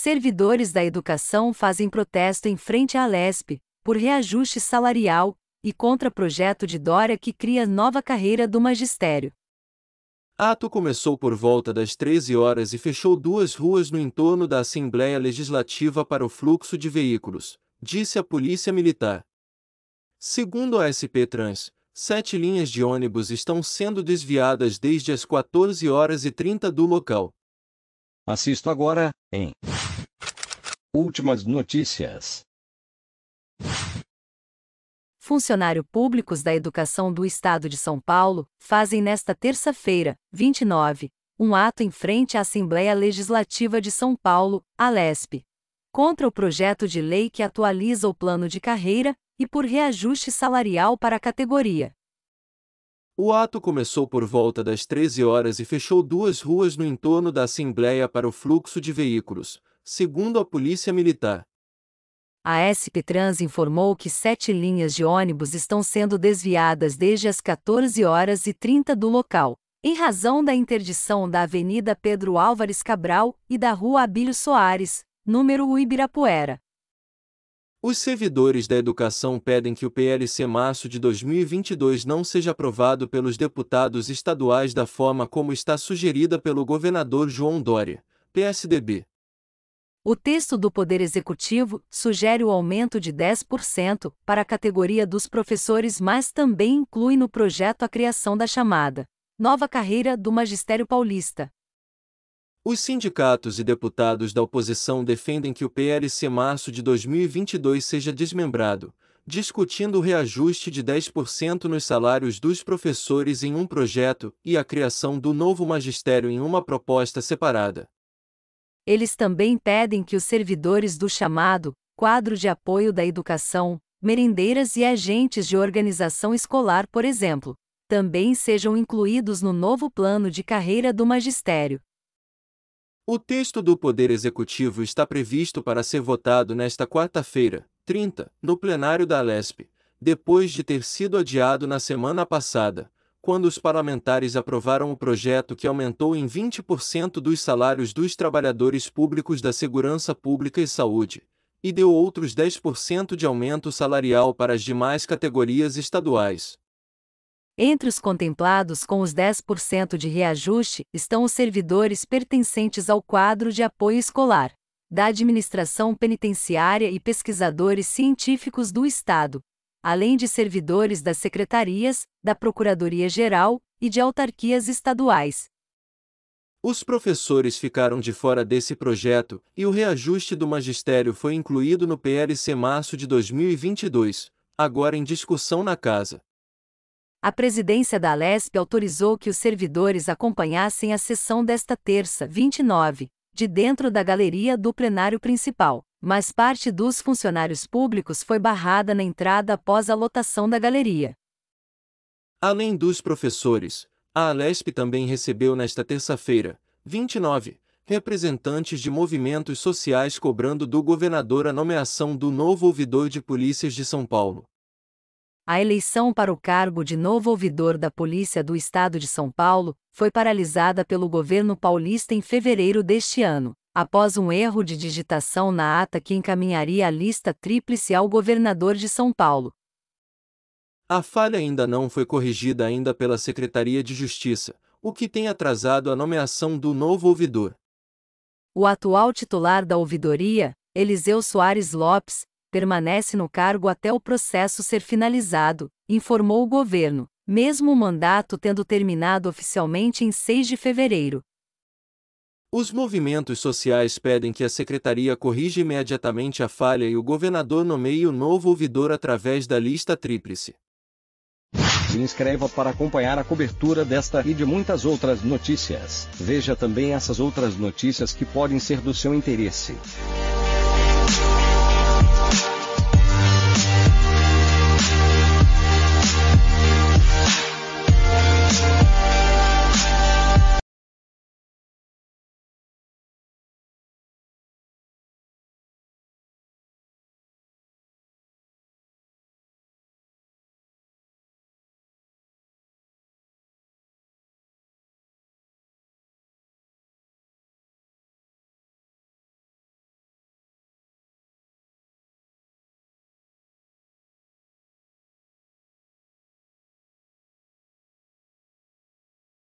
Servidores da educação fazem protesto em frente à Lesp, por reajuste salarial, e contra projeto de Dória que cria nova carreira do magistério. Ato começou por volta das 13 horas e fechou duas ruas no entorno da Assembleia Legislativa para o fluxo de veículos, disse a Polícia Militar. Segundo a SP Trans, sete linhas de ônibus estão sendo desviadas desde as 14 horas e 30 do local. Assisto agora, em Últimas notícias. Funcionário públicos da Educação do Estado de São Paulo fazem nesta terça-feira, 29, um ato em frente à Assembleia Legislativa de São Paulo, ALESP, contra o projeto de lei que atualiza o plano de carreira e por reajuste salarial para a categoria. O ato começou por volta das 13 horas e fechou duas ruas no entorno da Assembleia para o fluxo de veículos, segundo a Polícia Militar. A SP Trans informou que sete linhas de ônibus estão sendo desviadas desde as 14 horas e 30 do local, em razão da interdição da Avenida Pedro Álvares Cabral e da Rua Abílio Soares, número Ibirapuera. Os servidores da educação pedem que o PLC março de 2022 não seja aprovado pelos deputados estaduais da forma como está sugerida pelo governador João Dória, PSDB. O texto do Poder Executivo sugere o aumento de 10% para a categoria dos professores, mas também inclui no projeto a criação da chamada Nova Carreira do Magistério Paulista. Os sindicatos e deputados da oposição defendem que o PLC março de 2022 seja desmembrado, discutindo o reajuste de 10% nos salários dos professores em um projeto e a criação do novo magistério em uma proposta separada. Eles também pedem que os servidores do chamado quadro de apoio da educação, merendeiras e agentes de organização escolar, por exemplo, também sejam incluídos no novo plano de carreira do magistério. O texto do Poder Executivo está previsto para ser votado nesta quarta-feira, 30, no plenário da LESP, depois de ter sido adiado na semana passada, quando os parlamentares aprovaram o projeto que aumentou em 20% dos salários dos trabalhadores públicos da segurança pública e saúde, e deu outros 10% de aumento salarial para as demais categorias estaduais. Entre os contemplados com os 10% de reajuste estão os servidores pertencentes ao quadro de apoio escolar, da administração penitenciária e pesquisadores científicos do Estado, além de servidores das secretarias, da Procuradoria-Geral e de autarquias estaduais. Os professores ficaram de fora desse projeto, e o reajuste do magistério foi incluído no PLC março de 2022, agora em discussão na Casa. A presidência da Lesp autorizou que os servidores acompanhassem a sessão desta terça, 29, de dentro da galeria do plenário principal. Mas parte dos funcionários públicos foi barrada na entrada após a lotação da galeria. Além dos professores, a Alesp também recebeu nesta terça-feira, 29, representantes de movimentos sociais cobrando do governador a nomeação do novo ouvidor de polícias de São Paulo. A eleição para o cargo de novo ouvidor da Polícia do Estado de São Paulo foi paralisada pelo governo paulista em fevereiro deste ano após um erro de digitação na ata que encaminharia a lista tríplice ao governador de São Paulo. A falha ainda não foi corrigida ainda pela Secretaria de Justiça, o que tem atrasado a nomeação do novo ouvidor. O atual titular da ouvidoria, Eliseu Soares Lopes, permanece no cargo até o processo ser finalizado, informou o governo, mesmo o mandato tendo terminado oficialmente em 6 de fevereiro. Os movimentos sociais pedem que a secretaria corrija imediatamente a falha e o governador nomeie o novo ouvidor através da lista tríplice. Se inscreva para acompanhar a cobertura desta e de muitas outras notícias. Veja também essas outras notícias que podem ser do seu interesse.